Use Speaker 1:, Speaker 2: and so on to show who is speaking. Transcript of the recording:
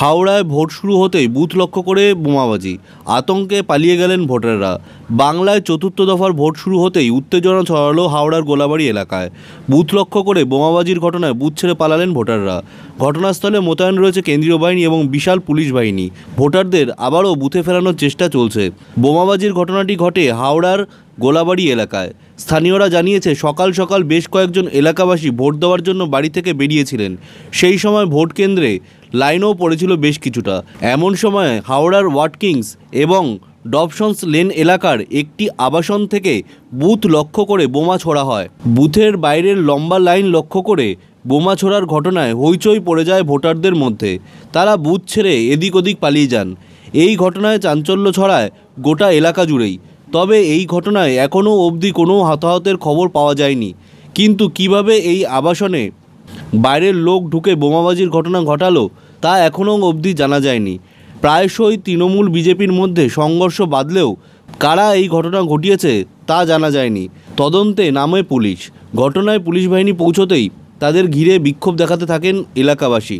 Speaker 1: হাওড়ায় ভোট শুরু হতেই বুথ লক্ষ্য করে বোমাবাজি আতঙ্কে পালিয়ে গেলেন ভোটাররা বাংলায় চতুর্থ দফার ভোট শুরু হতেই উত্তেজনা ছড়ালো হাওড়ার গোলাবাড়ি এলাকায় বুথ লক্ষ্য করে বোমাবাজির ঘটনায় বুথ ছেড়ে পালালেন ভোটাররা ঘটনাস্থলে মোতায়েন রয়েছে কেন্দ্রীয় বাহিনী এবং বিশাল পুলিশ বাহিনী ভোটারদের আবারও বুথে ফেরানোর চেষ্টা চলছে বোমাবাজির ঘটনাটি ঘটে হাওড়ার গোলাবাড়ি এলাকায় স্থানীয়রা জানিয়েছে সকাল সকাল বেশ কয়েকজন এলাকাবাসী ভোট দেওয়ার জন্য বাড়ি থেকে বেরিয়েছিলেন সেই সময় ভোট কেন্দ্রে লাইনও পড়েছিল বেশ কিছুটা এমন সময় হাওড়ার ওয়াটকিংস এবং ডপশনস লেন এলাকার একটি আবাসন থেকে বুথ লক্ষ্য করে বোমা ছোড়া হয় বুথের বাইরের লম্বা লাইন লক্ষ্য করে বোমা ছোড়ার ঘটনায় হইচই পড়ে যায় ভোটারদের মধ্যে তারা বুথ ছেড়ে এদিক ওদিক পালিয়ে যান এই ঘটনায় চাঞ্চল্য ছড়ায় গোটা এলাকা জুড়েই তবে এই ঘটনায় এখনও অবধি কোনো হতাহতের খবর পাওয়া যায়নি কিন্তু কিভাবে এই আবাসনে বাইরের লোক ঢুকে বোমাবাজির ঘটনা ঘটালো তা এখনও অবধি জানা যায়নি প্রায়শই তৃণমূল বিজেপির মধ্যে সংঘর্ষ বাঁধলেও কারা এই ঘটনা ঘটিয়েছে তা জানা যায়নি তদন্তে নামে পুলিশ ঘটনায় পুলিশ বাহিনী পৌঁছতেই তাদের ঘিরে বিক্ষোভ দেখাতে থাকেন এলাকাবাসী